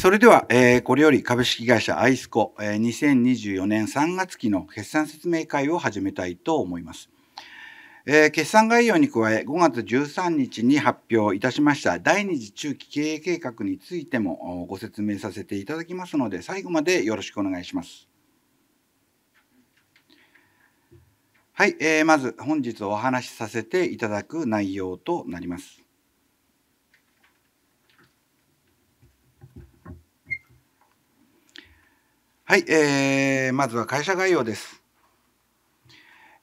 それでは、えー、これより株式会社アイスコ、えー、2024年3月期の決算説明会を始めたいと思います。えー、決算概要に加え、5月13日に発表いたしました第二次中期経営計画についてもご説明させていただきますので、最後までよろしくお願いします。はい、えー、まず本日お話しさせていただく内容となります。はい、えー、まずは会社概要です。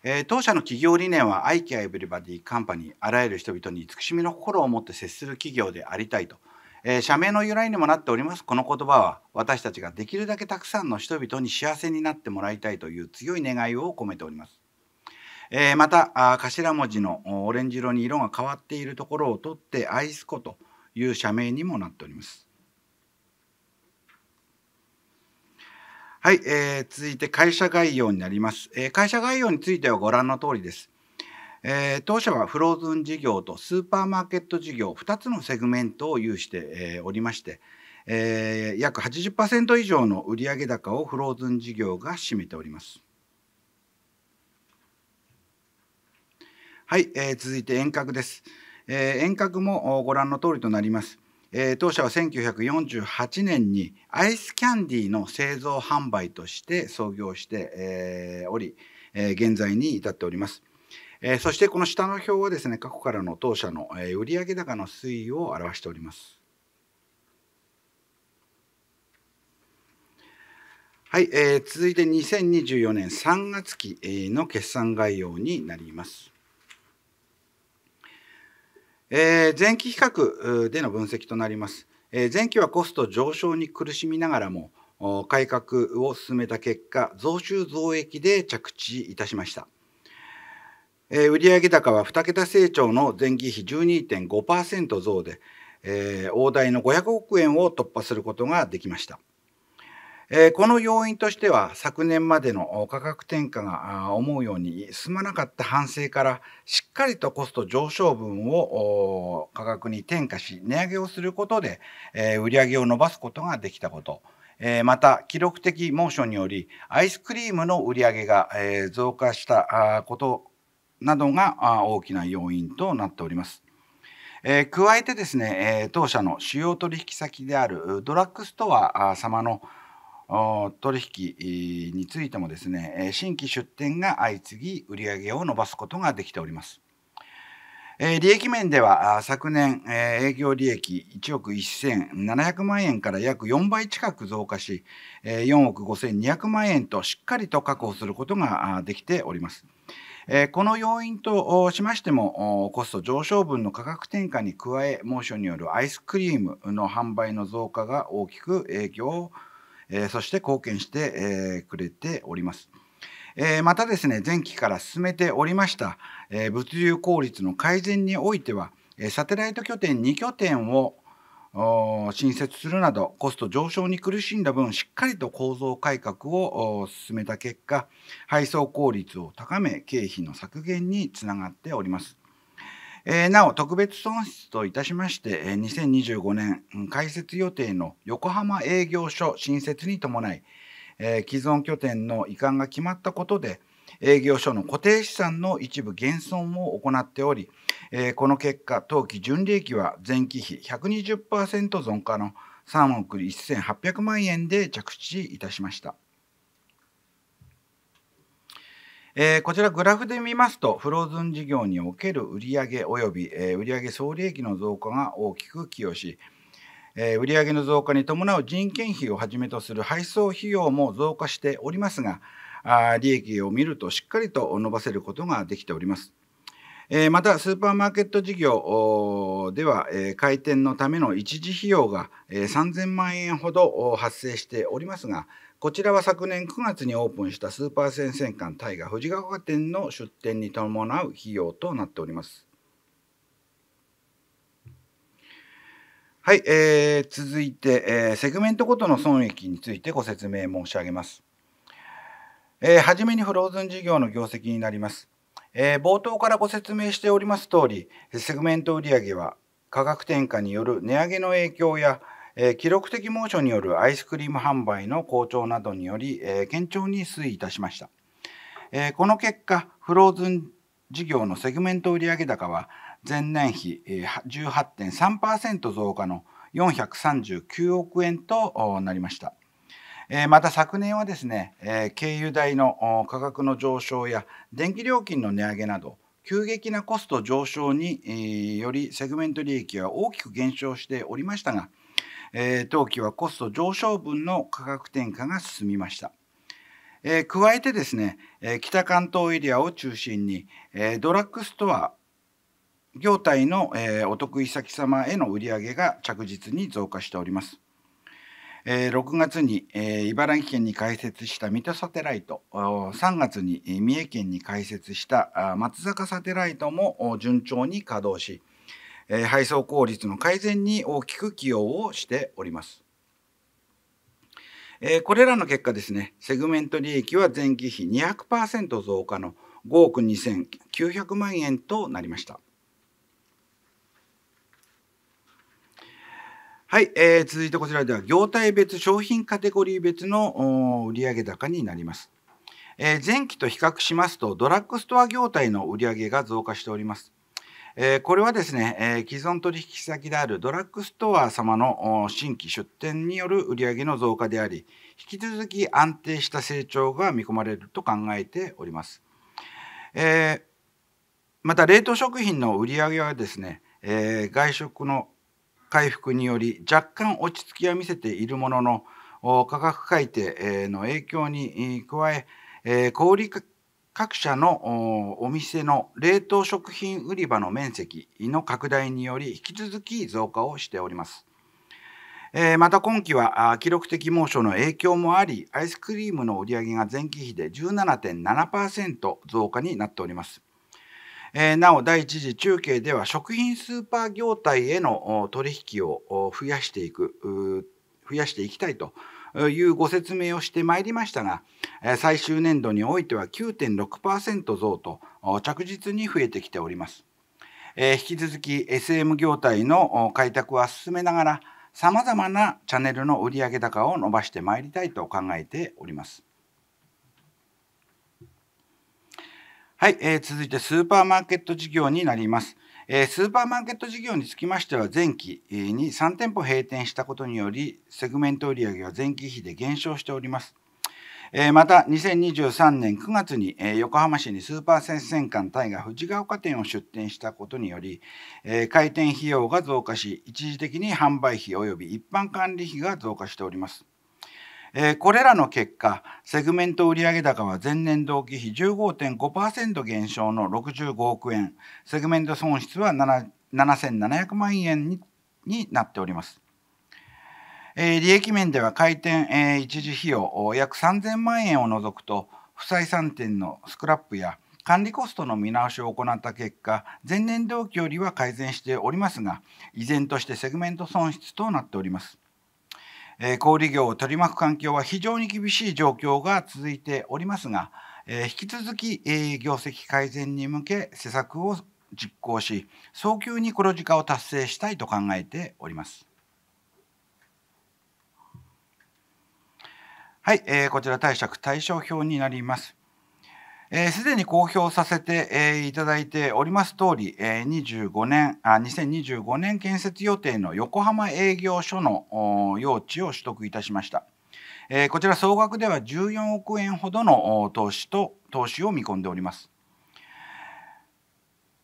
えー、当社の企業理念は I care everybody company あらゆる人々に慈しみの心を持って接する企業でありたいと、えー、社名の由来にもなっておりますこの言葉は私たちができるだけたくさんの人々に幸せになってもらいたいという強い願いを込めております。えー、またあ頭文字のオレンジ色に色が変わっているところを取ってアイスコという社名にもなっております。はい、えー、続いて会社概要になります、えー、会社概要についてはご覧の通りです、えー、当社はフローズン事業とスーパーマーケット事業2つのセグメントを有して、えー、おりまして、えー、約80%以上の売上高をフローズン事業が占めておりますはい、えー、続いて遠隔です、えー、遠隔もご覧の通りとなりますえー、当社は1948年にアイスキャンディーの製造販売として創業して、えー、おり、えー、現在に至っております。えー、そしてこの下の表はですね過去からの当社の、えー、売上高の推移を表しております。はい、えー、続いて2024年3月期の決算概要になります。えー、前期比較での分析となります。えー、前期はコスト上昇に苦しみながらも、改革を進めた結果、増収増益で着地いたしました。えー、売上高は2桁成長の前期比12.5%増で、えー、大台の500億円を突破することができました。この要因としては昨年までの価格転嫁が思うように進まなかった反省からしっかりとコスト上昇分を価格に転嫁し値上げをすることで、売り上げを伸ばすことができたこと。また記録的猛暑によりアイスクリームの売り上げが、増加したことなどが大きな要因となっております。加えてですね、当社の主要取引先であるドラッグストア様の取引についてもですね新規出店が相次ぎ売上を伸ばすことができております。利益面では昨年営業利益1億1700万円から約4倍近く増加し4億5200万円としっかりと確保することができております。この要因としましてもコスト上昇分の価格転嫁に加え猛暑によるアイスクリームの販売の増加が大きく影響をえそして貢献して、えくれております。えまたですね、前期から進めておりました、え物流効率の改善においては、サテライト拠点2拠点を新設するなどコスト上昇に苦しんだ分しっかりと構造改革を進めた結果配送効率を高め経費の削減につながっております。えー、なお特別損失といたしまして、え2025年開設予定の横浜営業所新設に伴い、えー、既存拠点の移管が決まったことで営業所の固定資産の一部減損を行っており、えー、この結果当期純利益は前期比120%増加の3億1800万円で着地いたしました。えー、こちらグラフで見ますと、フローズン事業における売上及び、えー、売上総利益の増加が大きく寄与し、えー、売上の増加に伴う人件費をはじめとする配送費用も増加しておりますが、あ利益を見るとしっかりと伸ばせることができております。えまた、スーパーマーケット事業では、え開店のための一時費用が、え3000万円ほど発生しておりますが、こちらは昨年9月にオープンしたスーパー戦線館大河藤ヶ丘店の出店に伴う費用となっております。はい、えー、続いて、えー、セグメントごとの損益についてご説明申し上げます。えー、はじめにフローズン事業の業績になります。えー、冒頭からご説明しております通り、セグメント売上は価格転嫁による値上げの影響やえー、記録的猛暑によるアイスクリーム販売の好調などにより、えー、堅調に推移いたしました、えー、この結果フローズン事業のセグメント売上高は前年比18.3%増加の439億円となりました。また昨年はですね、軽油代の価格の上昇や電気料金の値上げなど、急激なコスト上昇によりセグメント利益は大きく減少しておりましたが、えー、当期はコスト上昇分の価格転嫁が進みました。えー、加えてですね、え北関東エリアを中心に、えドラッグストア業態の、えお得意先様への売り上げが着実に増加しております。え6月に、え茨城県に開設した水戸サテライト3月に三重県に開設した松坂サテライトも順調に稼働しえ配送効率の改善に大きく寄与をしております。えこれらの結果ですね、セグメント利益は前期比200%増加の5億2900万円となりました。はい、えー、続いてこちらでは業態別商品カテゴリー別の売上高になります、えー、前期と比較しますとドラッグストア業態の売上が増加しておりますえー、これはですね、えー、既存取引先であるドラッグストア様の新規出店による売上の増加であり、引き続き安定した成長が見込まれると考えております。えー、また、冷凍食品の売上はですね、え外食の回復により若干落ち着きは見せているものの、価格改定の影響に加え、小売各社のお店の冷凍食品売り場の面積の拡大により引き続き増加をしております。えまた今期は記録的猛暑の影響もありアイスクリームの売り上げが前期比で17.7%増加になっております。えなお第1次中継では食品スーパー業態への取引を増やしていく増やしていきたいというご説明をしてまいりましたが、最終年度においては9.6%増と着実に増えてきております。引き続き SM 業態の開拓は進めながら、さまざまなチャンネルの売上高を伸ばしてまいりたいと考えております。はい、えー、続いてスーパーマーケット事業になります。えー、スーパーマーケット事業につきましては前期に3店舗閉店したことによりセグメント売上は前期比で減少しております。えー、また2023年9月に、えー、横浜市にスーパー先生館大河藤ヶ丘店を出店したことにより、えー、開店費用が増加し一時的に販売費及び一般管理費が増加しております。えこれらの結果、セグメント売上高は前年同期比15.5%減少の65億円、セグメント損失は7700万円にになっております。え利益面では開店、え一時費用約3000万円を除くと、不採算店のスクラップや管理コストの見直しを行った結果、前年同期よりは改善しておりますが、依然としてセグメント損失となっております。え小売業を取り巻く環境は非常に厳しい状況が続いておりますが、え引き続き、え業績改善に向け施策を実行し早急に黒字化を達成したいと考えております。はい、えー、こちら貸借対照表になります。えー、すでに公表させて、えー、いただいております通り、えー、25年あ2025年建設予定の横浜営業所の用地を取得いたしました、えー、こちら総額では14億円ほどの投資と投資を見込んでおります、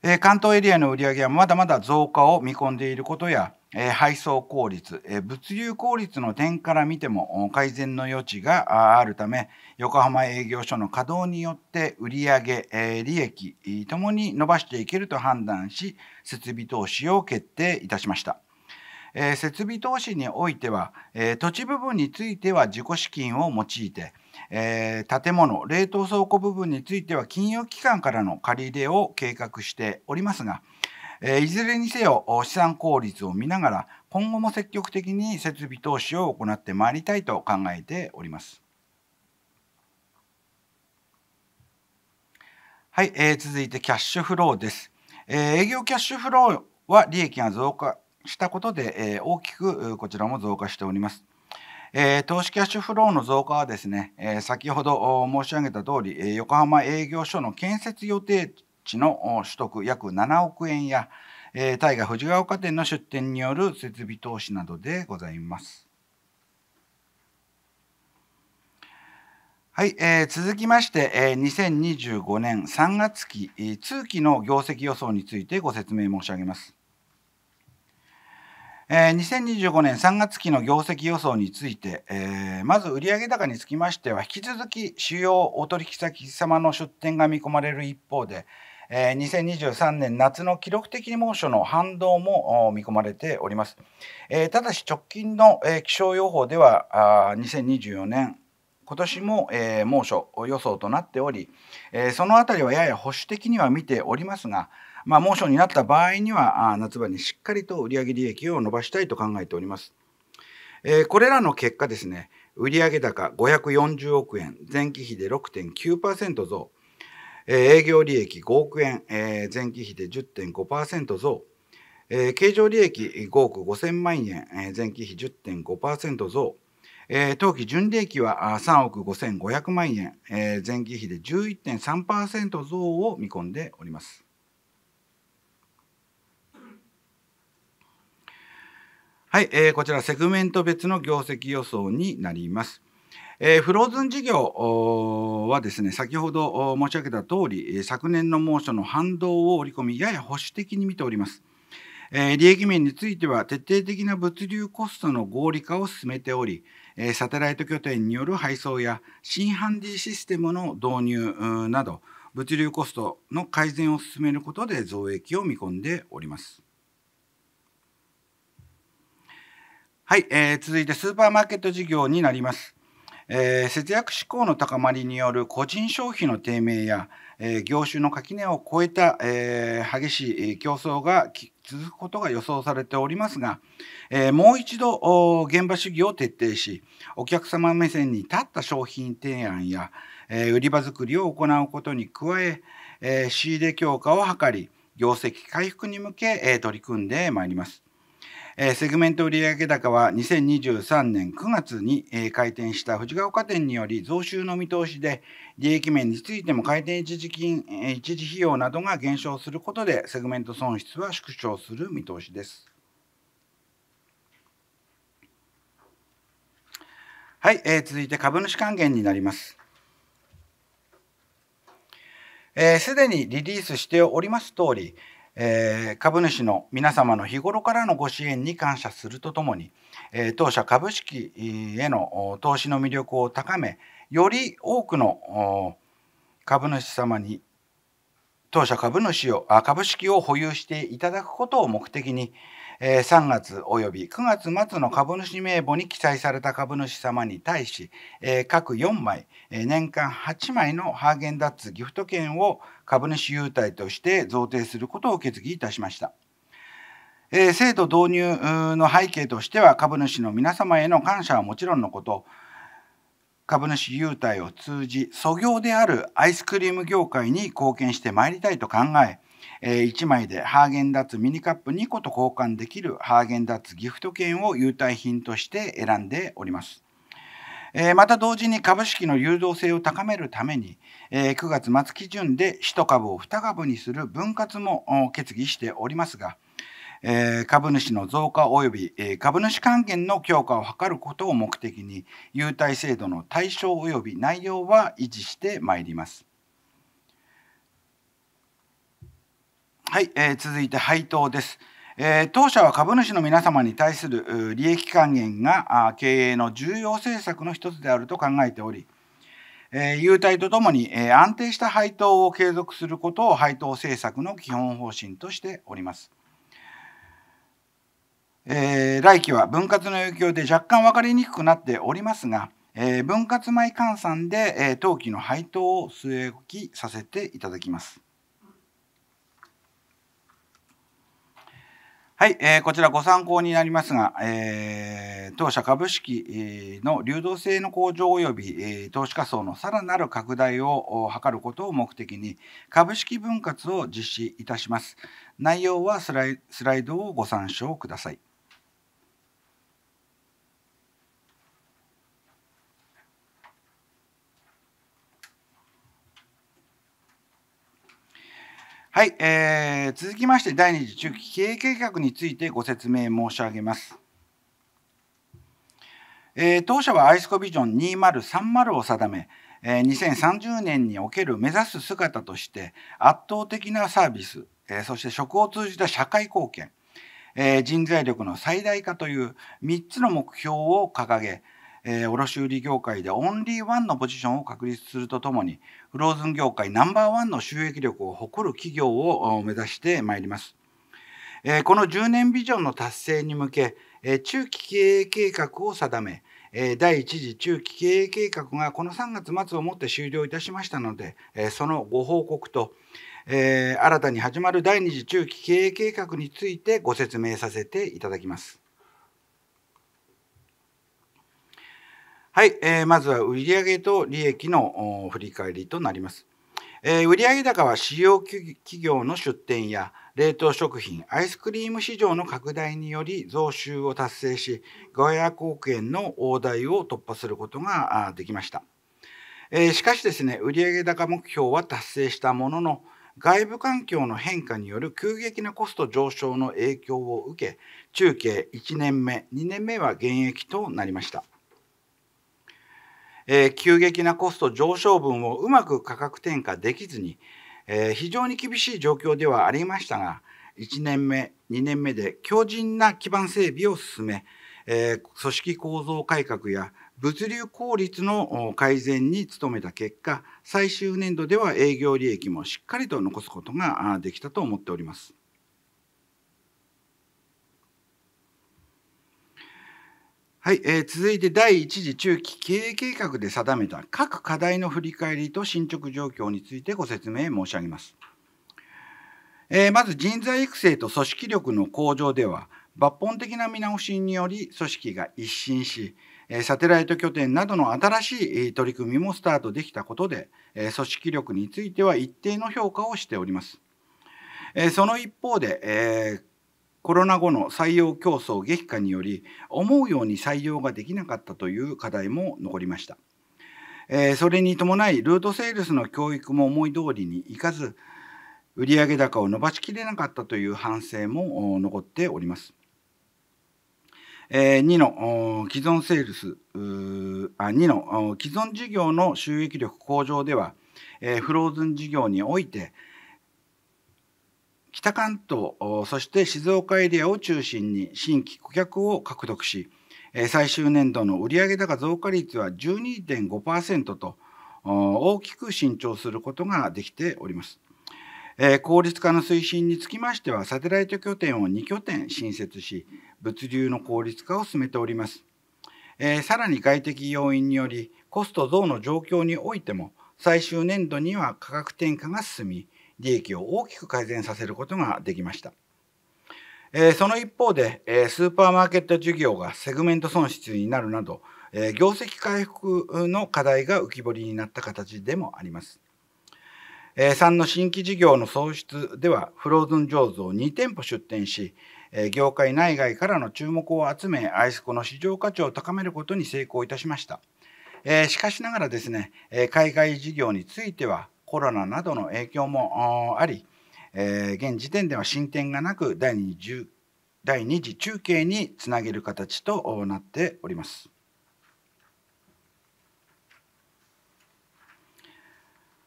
えー、関東エリアの売上はまだまだ増加を見込んでいることやえ配送効率、え物流効率の点から見ても改善の余地があるため横浜営業所の稼働によって売上、え利益ともに伸ばしていけると判断し設備投資を決定いたしました。え設備投資においては、え土地部分については自己資金を用いて、え建物冷凍倉庫部分については金融機関からの借り入れを計画しておりますがえいずれにせよ資産効率を見ながら今後も積極的に設備投資を行ってまいりたいと考えております。はい、えー、続いてキャッシュフローです、えー、営業キャッシュフローは利益が増加したことで、えー、大きくこちらも増加しております。えー、投資キャッシュフローの増加はですね、えー、先ほど申し上げた通り、え横浜営業所の建設予定地の取得約7億円や、えー、大河富士ヶ丘店の出店による設備投資などでございます。はい、えー、続きまして、えー、2025年3月期、えー、通期の業績予想についてご説明申し上げます。えー、2025年3月期の業績予想について、えー、まず売上高につきましては引き続き主要お取引先様の出店が見込まれる一方で、え2023年夏の記録的猛暑の反動も見込まれております、えただし直近の、え気象予報では2024年今年も、え猛暑予想となっており、えその辺りはやや保守的には見ておりますが、まあ、猛暑になった場合には夏場にしっかりと売上利益を伸ばしたいと考えております。えこれらの結果ですね売上高540億円前期比で6.9%増え営業利益5億円、え前期比で10.5%増、え経常利益5億5000万円、え前期比10.5%増、え当期純利益は3億5500万円、え前期比で11.3%増を見込んでおります。はい、えー、こちらセグメント別の業績予想になります。えー、フローズン事業はですね、先ほど申し上げた通り、昨年の猛暑の反動を織り込み、やや保守的に見ております。えー、利益面については、徹底的な物流コストの合理化を進めており、えサテライト拠点による配送や新ハンディシステムの導入など、物流コストの改善を進めることで増益を見込んでおります。はい、えー、続いてスーパーマーケット事業になります。えー、節約志向の高まりによる個人消費の低迷や、えー、業種の垣根を超えた、えー、激しい競争が続くことが予想されておりますが、えもう一度現場主義を徹底しお客様目線に立った商品提案や、え売り場作りを行うことに加ええ仕入れ強化を図り業績回復に向け、え取り組んでまいります。えー、セグメント売上高は2023年9月に、えー、開店した藤ヶ丘店により増収の見通しで利益面についても開店一時金、えー、一時費用などが減少することでセグメント損失は縮小する見通しです。はい、えー、続いて株主還元になります。す、えー、で、にリリースしております通り、えー、株主の皆様の日頃からのご支援に感謝するとともに、えー、当社株式への投資の魅力を高めより多くの株主様に当社株主をあ株式を保有していただくことを目的に、え3月及び9月末の株主名簿に記載された株主様に対し、え各4枚、え年間8枚のハーゲンダッツギフト券を株主優待として贈呈することを決議いたしました。え制度導入の背景としては株主の皆様への感謝はもちろんのこと株主優待を通じ素業であるアイスクリーム業界に貢献してまいりたいと考ええ1枚でハーゲンダッツミニカップ2個と交換できるハーゲンダッツギフト券を優待品として選んでおります。えまた同時に株式の流動性を高めるために、え9月末基準で1株を2株にする分割も決議しておりますが、え株主の増加及び、え株主還元の強化を図ることを目的に優待制度の対象及び内容は維持してまいります。はい、えー、続いて配当です。えー、当社は株主の皆様に対する利益還元が経営の重要政策の一つであると考えており、えー、優待とともに、えー、安定した配当を継続することを配当政策の基本方針としております。えー、来期は分割の影響で若干分かりにくくなっておりますが、えー、分割前換算で、えー、当期の配当を据え置きさせていただきます。はい、えー、こちらご参考になりますが、えー、当社株式の流動性の向上及び投資家層のさらなる拡大を図ることを目的に株式分割を実施いたします。内容はスライドをご参照ください。はい、えー、続きまして第2次中期経営計画についてご説明申し上げます。えー、当社はアイスコビジョン2030を定め、えー、2030年における目指す姿として圧倒的なサービス、えー、そして職を通じた社会貢献、えー、人材力の最大化という3つの目標を掲げ、えー、卸売業界でオンリーワンのポジションを確立するとともにフローズン業界ナンバーワンの収益力を誇る企業を目指してまいります、えー、この10年ビジョンの達成に向け、えー、中期経営計画を定め第1次中期経営計画がこの3月末をもって終了いたしましたのでそのご報告と新たに始まる第2次中期経営計画についてご説明させていただきます。はい、えー、まずは売上と利益の振り返りとなります。えー、売上高は主要企業の出店や冷凍食品、アイスクリーム市場の拡大により増収を達成し、500億円の大台を突破することができました。えー、しかしですね、売上高目標は達成したものの、外部環境の変化による急激なコスト上昇の影響を受け、中継1年目、2年目は減益となりました。えー、急激なコスト上昇分をうまく価格転嫁できずに、えー、非常に厳しい状況ではありましたが1年目2年目で強靭な基盤整備を進め、えー、組織構造改革や物流効率の改善に努めた結果最終年度では営業利益もしっかりと残すことができたと思っております。はい、えー、続いて第1次中期経営計画で定めた各課題の振り返りと進捗状況についてご説明申し上げます。えー、まず人材育成と組織力の向上では抜本的な見直しにより組織が一新しサテライト拠点などの新しい取り組みもスタートできたことで組織力については一定の評価をしております。その一方でコロナ後の採用競争激化により思うように採用ができなかったという課題も残りました。えそれに伴いルートセールスの教育も思い通りにいかず売上高を伸ばしきれなかったという反省も残っております。え2の既存セールスあ2の既存事業の収益力向上では、えフローズン事業において北関東、そして静岡エリアを中心に新規顧客を獲得し、最終年度の売上高増加率は12.5%と大きく伸長することができております。効率化の推進につきましては、サテライト拠点を2拠点新設し、物流の効率化を進めております。さらに外的要因により、コスト増の状況においても、最終年度には価格転嫁が進み、利益を大きく改善させることができました。えその一方で、えスーパーマーケット事業がセグメント損失になるなど、え業績回復の課題が浮き彫りになった形でもあります。え3の新規事業の創出では、フローズン醸造を2店舗出店し、え業界内外からの注目を集め、アイスコの市場価値を高めることに成功いたしました。えしかしながらですね、え海外事業については、コロナなどの影響もあり、えー、現時点では進展がなく第 2, 第2次中継につなげる形となっております。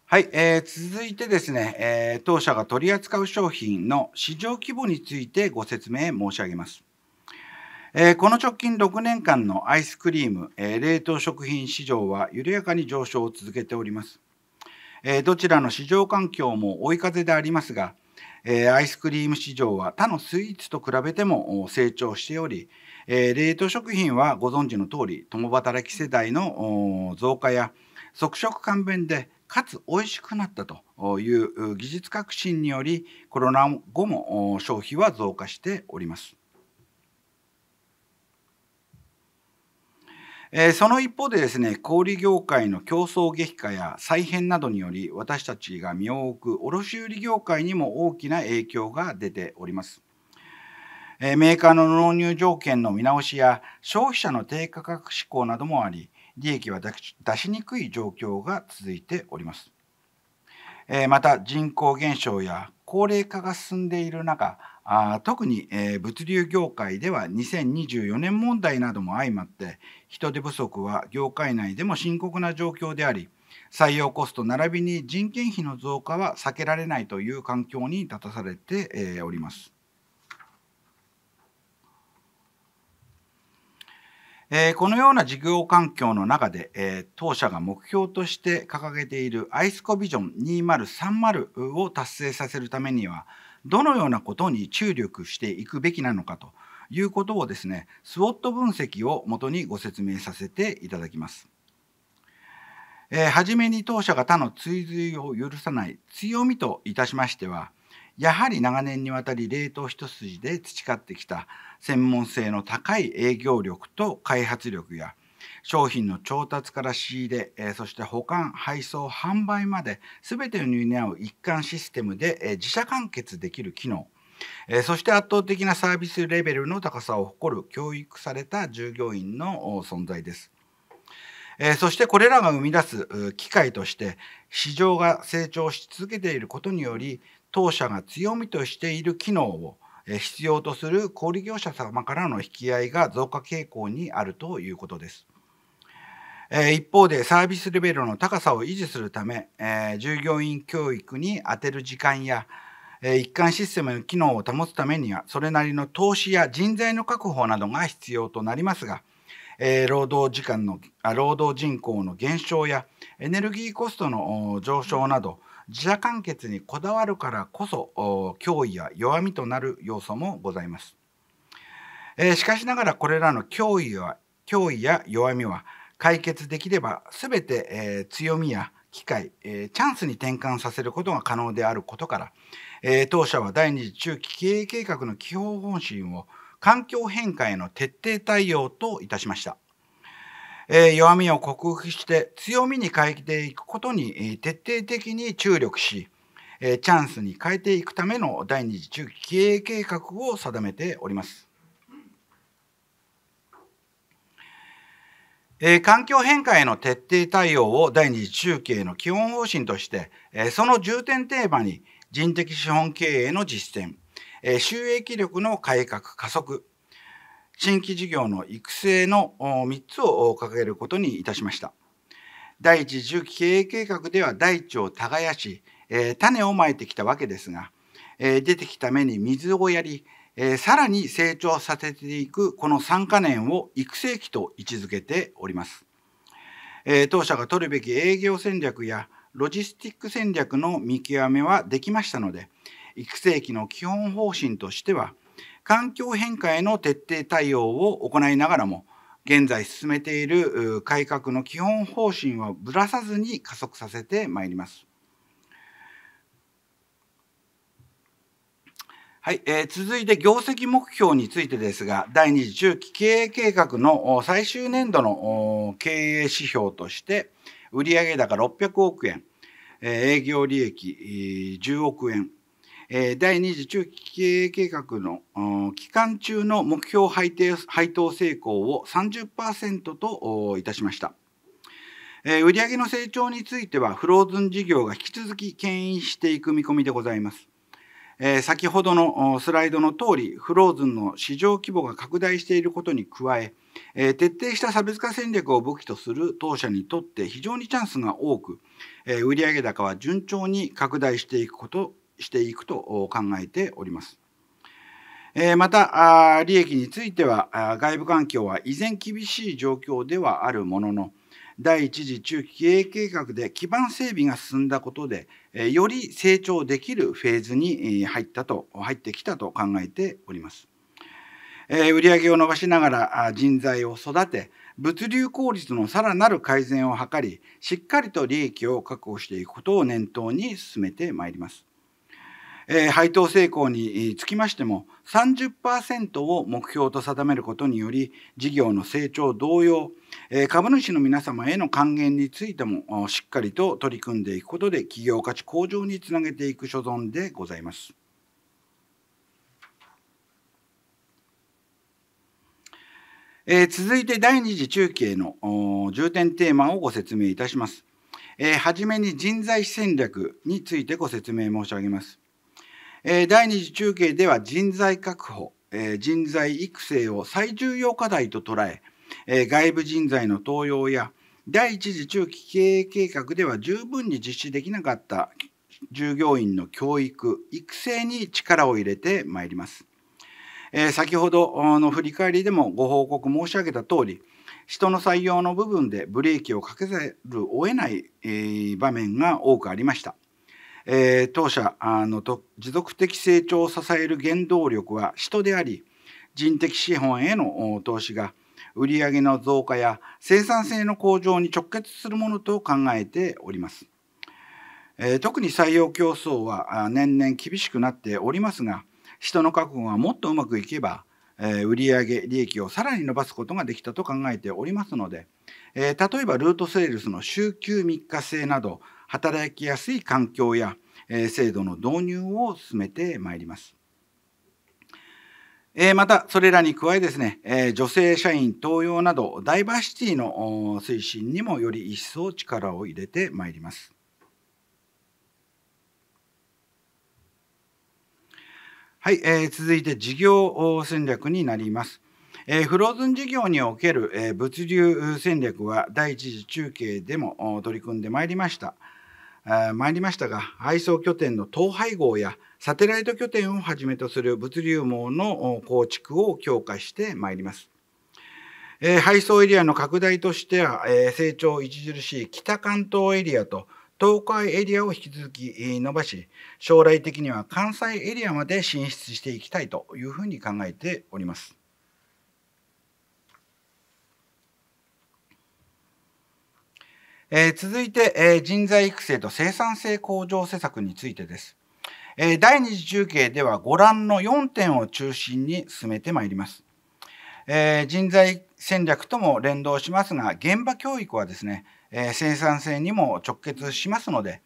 はい、えー、続いてですね、えー、当社が取り扱う商品の市場規模についてご説明申し上げます。えー、この直近6年間のアイスクリーム、えー、冷凍食品市場は緩やかに上昇を続けております。えどちらの市場環境も追い風でありますが、えアイスクリーム市場は他のスイーツと比べても成長しており、え冷凍食品はご存知の通り共働き世代の増加や即食簡弁でかつ美味しくなったという技術革新によりコロナ後も消費は増加しております。えー、その一方でですね小売業界の競争激化や再編などにより私たちが身を置く卸売業界にも大きな影響が出ております。えー、メーカーの納入条件の見直しや消費者の低価格志向などもあり利益は出しにくい状況が続いております。えー、また人口減少や高齢化が進んでいる中あ特に、えー、物流業界では2024年問題なども相まって人手不足は業界内でも深刻な状況であり採用コスト並びに人件費の増加は避けられないという環境に立たされております。このような事業環境の中で当社が目標として掲げているアイスコビジョン2030を達成させるためにはどのようなことに注力していくべきなのかということをですね、SWOT 分析をもとにご説明させていただきます。えー、はじめに当社が他の追随を許さない強みといたしましては、やはり長年にわたり冷凍一筋で培ってきた専門性の高い営業力と開発力や商品の調達から仕入れそして保管配送販売まで全てを担う一貫システムで自社完結できる機能えそして圧倒的なサービスレベルの高さを誇る教育された従業員の存在です。えそしてこれらが生み出す機会として市場が成長し続けていることにより当社が強みとしている機能を必要とする小売業者様からの引き合いが増加傾向にあるということです。一方でサービスレベルの高さを維持するため従業員教育に充てる時間やえ一貫システムの機能を保つためには、それなりの投資や人材の確保などが必要となりますが、え労働時間の労働人口の減少やエネルギーコストの上昇など自社完結にこだわるからこそ脅威や弱みとなる要素もございます、えしかしながらこれらの脅威は脅威や弱みは解決できれば全て、え強みや機会、えチャンスに転換させることが可能であることから、えー、当社は第二次中期経営計画の基本方針を環境変化への徹底対応といたしました。えー、弱みを克服して強みに変えていくことに、えー、徹底的に注力し、えー、チャンスに変えていくための第二次中期経営計画を定めております。えー、環境変化への徹底対応を第二次中期への基本方針として、えー、その重点テーマに、人的資本経営の実践、え収益力の改革加速、新規事業の育成の3つを掲げることにいたしました。第一中期経営計画では大地を耕し、え種をまいてきたわけですが、え出てきた芽に水をやり、えさらに成長させていくこの3カ年を育成期と位置づけております。え当社が取るべき営業戦略やロジスティック戦略の見極めはできましたので、育成期の基本方針としては、環境変化への徹底対応を行いながらも、現在進めている改革の基本方針をぶらさずに加速させてまいります。はい、えー、続いて業績目標についてですが、第2次中期経営計画の最終年度の経営指標として、売上高600億円、営業利益10億円、第2次中期経営計画の期間中の目標配当成功を30%といたしました。売上の成長については、フローズン事業が引き続き牽引していく見込みでございます。えー、先ほどのスライドの通りフローズンの市場規模が拡大していることに加ええー、徹底した差別化戦略を武器とする当社にとって非常にチャンスが多く、えー、売上高は順調に拡大していくことしていくと考えております。また利益については外部環境は依然厳しい状況ではあるものの第一次中期経営計画で基盤整備が進んだことで、より成長できるフェーズに入ったと、入ってきたと考えております。売上を伸ばしながら人材を育て、物流効率のさらなる改善を図り、しっかりと利益を確保していくことを念頭に進めてまいります。えー、配当成功につきましても30%を目標と定めることにより事業の成長同様、えー、株主の皆様への還元についてもしっかりと取り組んでいくことで企業価値向上につなげていく所存でございます。えー、続いて第2次中継の重点テーマをご説明いたします。えー、めに人材戦略についてご説明申し上げます。え第2次中継では人材確保、え人材育成を最重要課題と捉ええ外部人材の登用や第1次中期経営計画では十分に実施できなかった従業員の教育育成に力を入れてまいります、え先ほどの振り返りでもご報告申し上げた通り人の採用の部分でブレーキをかけざるを得ない、え場面が多くありましたえー、当社あのと持続的成長を支える原動力は人であり人的資本への投資が売上の増加や生産性の向上に直結するものと考えております。えー、特に採用競争は年々厳しくなっておりますが人の確保がもっとうまくいけば、えー、売上利益をさらに伸ばすことができたと考えておりますので、えー、例えばルートセールスの週休3日制など働きやすい環境や制度の導入を進めてまいります。また、それらに加えですね、女性社員登用など、ダイバーシティの推進にもより一層力を入れてまいります。はい、え続いて事業戦略になります。えフローズン事業における、え物流戦略は第一次中継でも取り組んでまいりました。参りましたが配送拠点の統廃合やサテライト拠点をはじめとする物流網の構築を強化してまいります。えー、配送エリアの拡大としては、えー、成長著しい北関東エリアと東海エリアを引き続き、伸ばし将来的には関西エリアまで進出していきたいというふうに考えております。えー、続いて、えー、人材育成と生産性向上施策についてです。えー、第2次中継ではご覧の4点を中心に進めてまいります。えー、人材戦略とも連動しますが、現場教育はですね、えー、生産性にも直結しますので、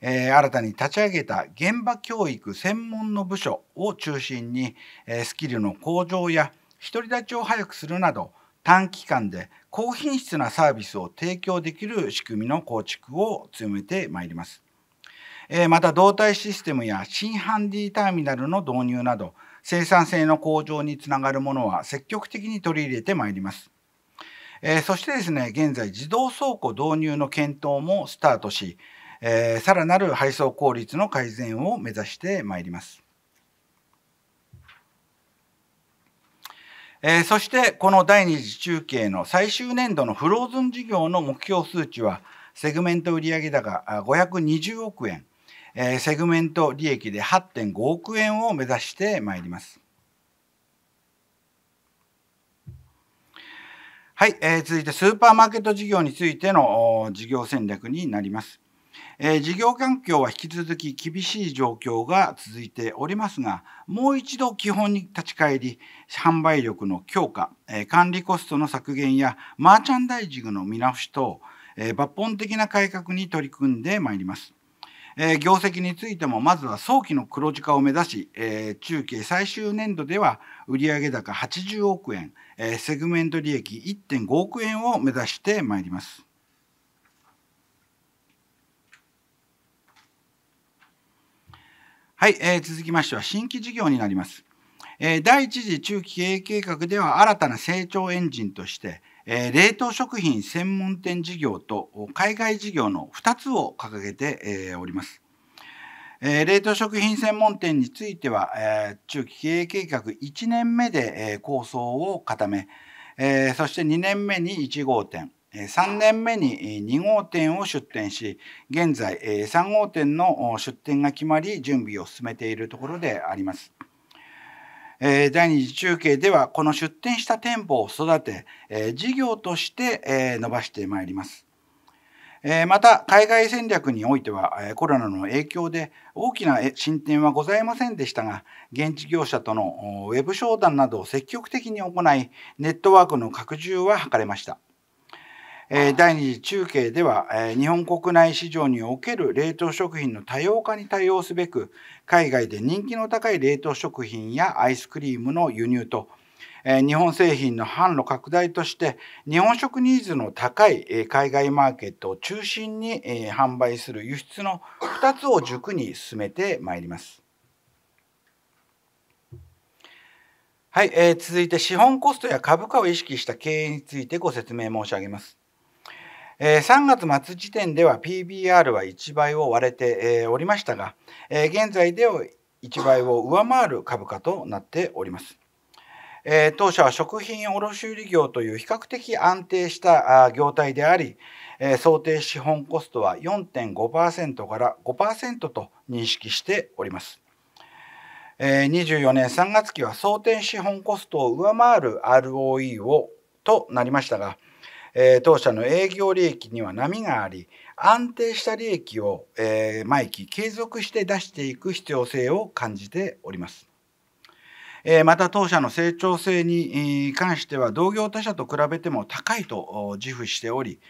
えー、新たに立ち上げた現場教育専門の部署を中心に、えー、スキルの向上や独り立ちを早くするなど短期間で高品質なサービスを提供できる仕組みの構築を強めてまいります。また動態システムや新ハンディターミナルの導入など生産性の向上につながるものは積極的に取り入れてまいります。そしてですね現在自動倉庫導入の検討もスタートしさらなる配送効率の改善を目指してまいります。えー、そしてこの第2次中継の最終年度のフローズン事業の目標数値はセグメント売上高520億円、えー、セグメント利益で8.5億円を目指してまいります。はい、えー、続いてスーパーマーケット事業についての事業戦略になります。えー、事業環境は引き続き厳しい状況が続いておりますが、もう一度基本に立ち返り、販売力の強化、えー、管理コストの削減やマーチャンダイジングの見直しと、えー、抜本的な改革に取り組んでまいります。え業績についてもまずは早期の黒字化を目指し、え中継最終年度では売上高80億円、えセグメント利益1.5億円を目指してまいります。はい、えー、続きましては新規事業になります。えー、第1次中期経営計画では新たな成長エンジンとして、えー、冷凍食品専門店事業と海外事業の2つを掲げて、えー、おります。えー、冷凍食品専門店については、えー、中期経営計画1年目で、えー、構想を固め、えー、そして2年目に1号店、3年目に2号店を出店し現在3号店の出店が決まり準備を進めているところであります。第2次中継ではこの出店した店舗を育て事業として伸ばしてまいります。また海外戦略においてはコロナの影響で大きな進展はございませんでしたが現地業者とのウェブ商談などを積極的に行いネットワークの拡充は図れました。え第2次中継では、え日本国内市場における冷凍食品の多様化に対応すべく海外で人気の高い冷凍食品やアイスクリームの輸入と、え日本製品の販路拡大として日本食ニーズの高い、え海外マーケットを中心に、え販売する輸出の2つを軸に進めてまいります。はい、えー、続いて資本コストや株価を意識した経営についてご説明申し上げます。えー、3月末時点では PBR は1倍を割れて、えー、おりましたが、えー、現在では1倍を上回る株価となっております。え当社は食品卸売業という比較的安定した業態であり、え想定資本コストは4.5%から5%と認識しております。24年3月期は想定資本コストを上回る ROE をとなりましたが、えー、当社の営業利益には波があり、安定した利益を、えー、毎期継続して出していく必要性を感じております。えー、また当社の成長性に関しては同業他社と比べても高いと自負しており、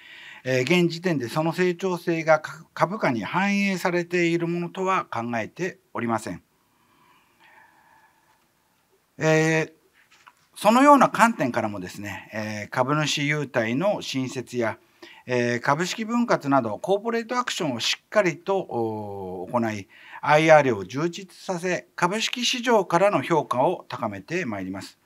えー、現時点でその成長性が株価に反映されているものとは考えておりません。えーそのような観点からもですね、え株主優待の新設や、え株式分割などコーポレートアクションをしっかりと行い IR を充実させ株式市場からの評価を高めてまいります。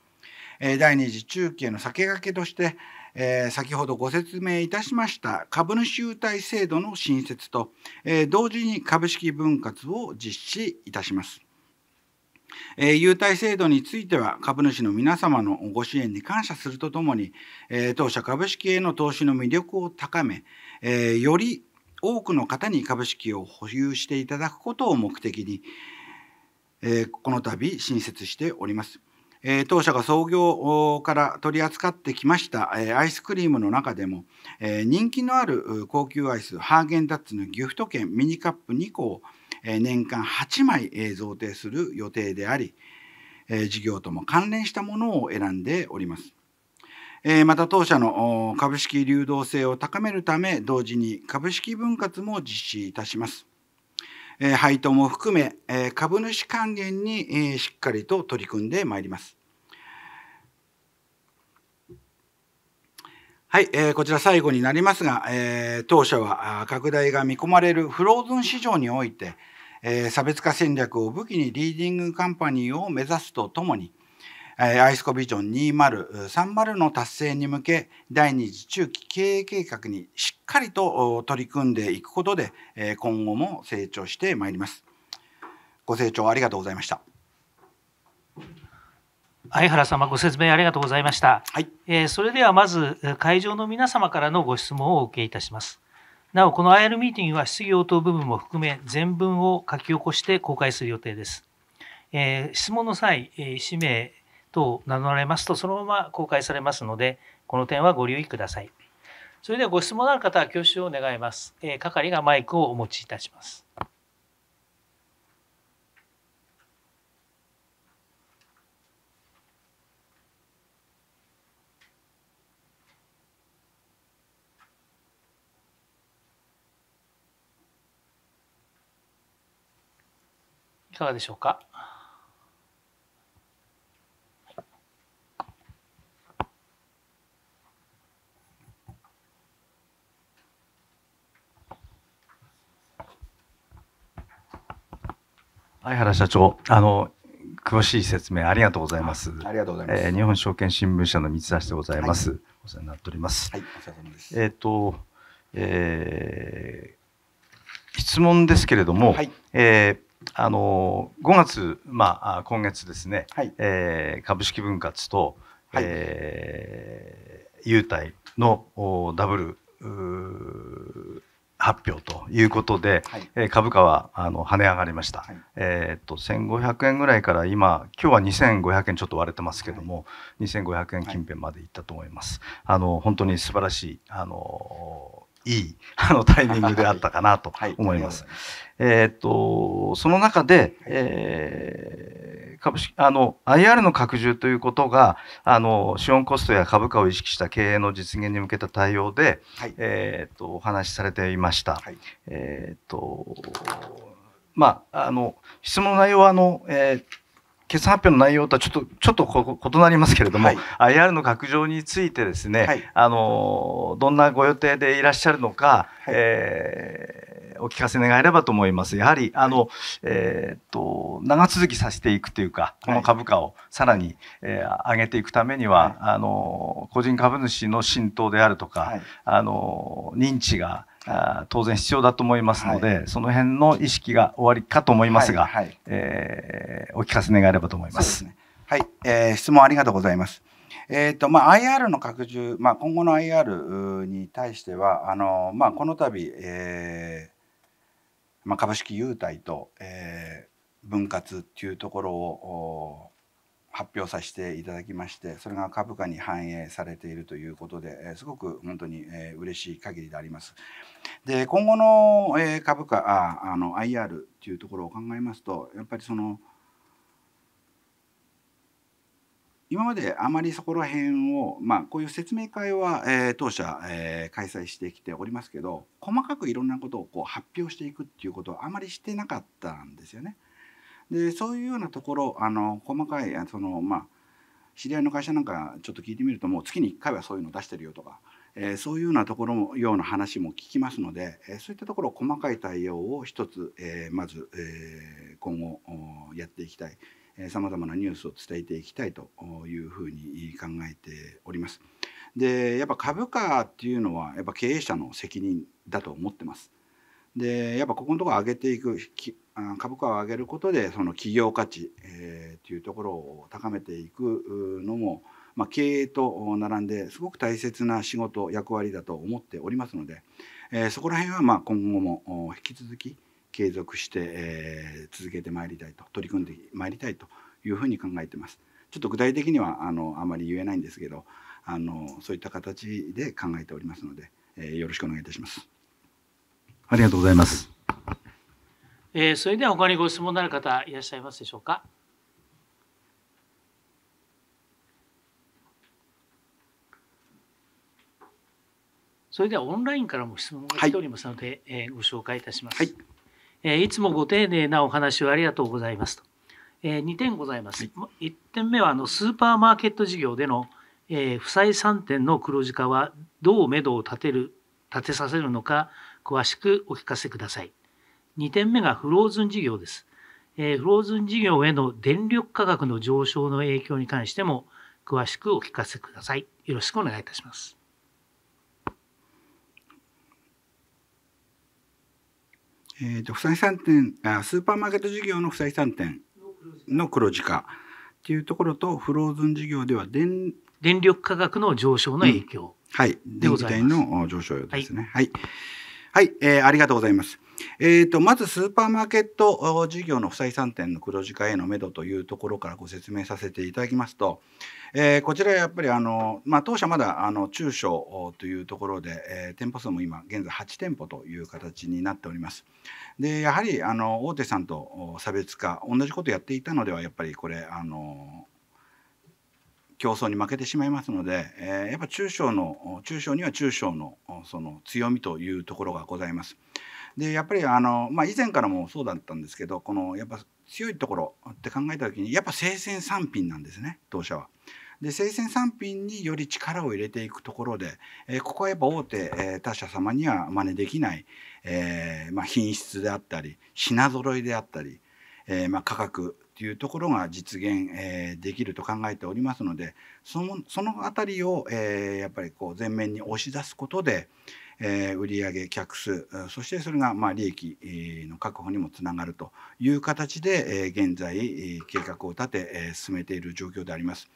え第2次中期への先駆けとして、え先ほどご説明いたしました株主優待制度の新設と、え同時に株式分割を実施いたします。えー、優待制度については株主の皆様のご支援に感謝するとともに、えー、当社株式への投資の魅力を高め、えー、より多くの方に株式を保有していただくことを目的に、えこの度新設しております。え当社が創業から取り扱ってきました、えアイスクリームの中でも、え人気のある高級アイスハーゲンダッツのギフト券ミニカップ2個を年間8枚贈呈する予定であり事業とも関連したものを選んでおります。また当社の株式流動性を高めるため同時に株式分割も実施いたします。配当も含め株主還元にしっかりと取り組んでまいります。はい、えー、こちら最後になりますが、えー、当社は拡大が見込まれるフローズン市場において、えー、差別化戦略を武器にリーディングカンパニーを目指すとともに、えー、アイスコビジョン2030の達成に向け第二次中期経営計画にしっかりと取り組んでいくことで、えー、今後も成長してまいります。ご清聴ありがとうございました。相原様ご説明ありがとうございました、はい、えー、それではまず会場の皆様からのご質問をお受けいたしますなおこの IR ミーティングは質疑応答部分も含め全文を書き起こして公開する予定です、えー、質問の際、えー、氏名等名乗られますとそのまま公開されますのでこの点はご留意くださいそれではご質問のある方は挙手を願います、え係がマイクをお持ちいたしますかがでしょうか相原社長、あの詳しい説明ありがとうございます。ありがとうございます。えー、日本証券新聞社の三橋でございます。はい、お世話になっております。はい、えっ、ー、と、えー、質問ですけれども、はい、えーあの5月、まあ、今月ですね、はい、えー、株式分割と、はい、えー、優待のダブル発表ということで、はい、えー、株価はあの跳ね上がりました、はい、えー、っと1500円ぐらいから今今日は2500円ちょっと割れてますけども、はい、2500円近辺までいったと思います、あの本当に素晴らしいあのいいあのタイミングであったかなと思います。はいはい、えっ、とその中で、えー、株式あの IR の拡充ということがあの資本コストや株価を意識した経営の実現に向けた対応で、はい、えっ、とお話しされていました。はい、えっ、とまああの質問の内容はあの、えー決算発表の内容とはちょっとちょっと異なりますけれども、はい、IR の拡張についてですね、はい、あのどんなご予定でいらっしゃるのか、はい、えー、お聞かせ願えればと思います。やはりあの、えー、っと長続きさせていくというか、この株価をさらに、えー、上げていくためには、あの個人株主の浸透であるとか、あの認知があ当然必要だと思いますので、はい、その辺の意識が終わりかと思いますが、はいはい、えー、お聞かせ願えればと思います。すね、はい、えー、質問ありがとうございます。えーとまあ、IR の拡充、まあ、今後の IR に対してはあの、まあ、この度、えーまあ、株式優待と、えー、分割というところを発表させていただきましてそれが株価に反映されているということですごく本当に、えー、嬉しい限りであります。で今後の、え株価ああの IR というところを考えますとやっぱりその今まであまりそこら辺を、まあ、こういう説明会は、えー、当社、えー、開催してきておりますけど細かくいろんなことをこう発表していくっていうことはあまりしてなかったんですよね。でそういうようなところあの細かいその、まあ、知り合いの会社なんかちょっと聞いてみるともう月に1回はそういうの出してるよとかえー、そういうようなところもような話も聞きますので、えー、そういったところ細かい対応を一つ、えー、まず、えー、今後やっていきたいさまざまなニュースを伝えていきたいというふうに考えております。でやっぱ株価っていうのはやっぱ経営者の責任だと思ってます。でやっぱここのところ上げていく株価を上げることでその企業価値、えー、っていうところを高めていくのも、えーまあ、経営と並んですごく大切な仕事役割だと思っておりますので、えー、そこら辺はま今後も引き続き継続して、えー、続けてまいりたいと取り組んでまいりたいというふうに考えてます。ちょっと具体的にはあのあまり言えないんですけどあのそういった形で考えておりますので、えー、よろしくお願いいたします。ありがとうございます。えー、それでは他にご質問のある方いらっしゃいますでしょうか。それではオンラインからも質問が来ておりますので、はい、えー、ご紹介いたします、はい、えー、いつもご丁寧なお話をありがとうございますと、えー、2点ございます、はい、1点目はあのスーパーマーケット事業での、えー、負債3点の黒字化はどう目処を立てる立てさせるのか詳しくお聞かせください2点目がフローズン事業です、えー、フローズン事業への電力価格の上昇の影響に関しても詳しくお聞かせくださいよろしくお願いいたしますえーと、不採算点あスーパーマーケット事業の不採算点の黒字化っていうところとフローズン事業では電電力価格の上昇の影響、うん、はい電気代の上昇ですねはい、はい、はい、えー、ありがとうございます。えーと、まずスーパーマーケット事業の不採算点の黒字化へのめどというところからご説明させていただきますと、えー、こちらやっぱりあの、まあ、当社まだあの中小というところで、えー、店舗数も今現在8店舗という形になっております。でやはりあの大手さんと差別化同じことやっていたのではやっぱりこれあの競争に負けてしまいますので、えー、やっぱ中小の中小には中小のその強みというところがございます。でやっぱりあの、まあ、以前からもそうだったんですけどこのやっぱ強いところって考えた時にやっぱ生鮮産品なんですね当社は。で生鮮産品により力を入れていくところで、えー、ここはやっぱ大手、えー、他社様には真似できない、えーまあ、品質であったり品揃えであったり、えーまあ、価格というところが実現、えー、できると考えておりますのでそのその辺りを、えー、やっぱりこう前面に押し出すことで、えー、売上客数そしてそれがまあ利益の確保にもつながるという形で、え現在計画を立て、え進めている状況であります。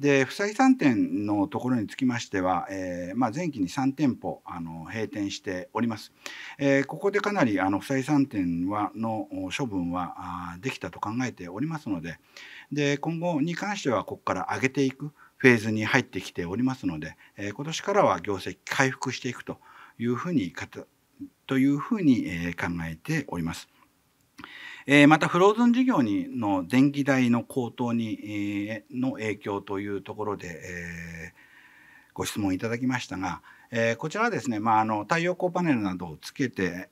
で不採算店のところにつきましては、えー、まあ、前期に3店舗あの閉店しております、えー、ここでかなりあの不採算店はの処分はあできたと考えておりますのでで今後に関してはここから上げていくフェーズに入ってきておりますので、えー、今年からは業績回復していくというふうにというふうに考えております。またフローズン事業にの電気代の高騰にの影響というところでご質問いただきましたがこちらはですね、まあ、あの太陽光パネルなどをつけて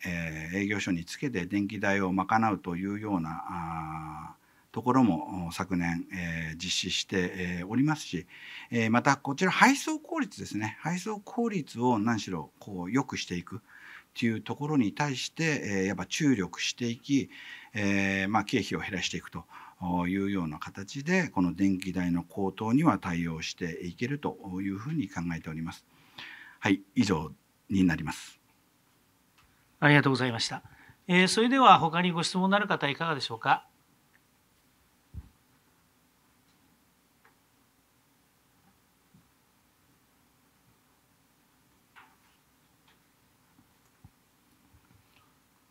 営業所につけて電気代を賄うというようなところも昨年、えー、実施して、えー、おりますし、えー、またこちら配送効率ですね配送効率を何しろこう良くしていくっていうところに対して、えー、やっぱ注力していき、えーまあ、経費を減らしていくと。いうような形でこの電気代の高騰には対応していけるというふうに考えております。はい、以上になります。ありがとうございました。えー、それでは他にご質問のある方いかがでしょうか。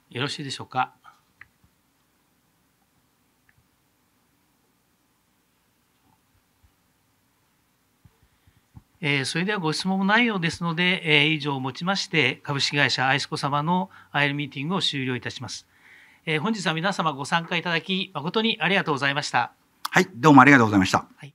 よろしいでしょうか。えー、それではご質問もないようですので、えー、以上をもちまして株式会社アイスコ様のアイルミーティングを終了いたします、えー、本日は皆様ご参加いただき誠にありがとうございましたはいどうもありがとうございました、はい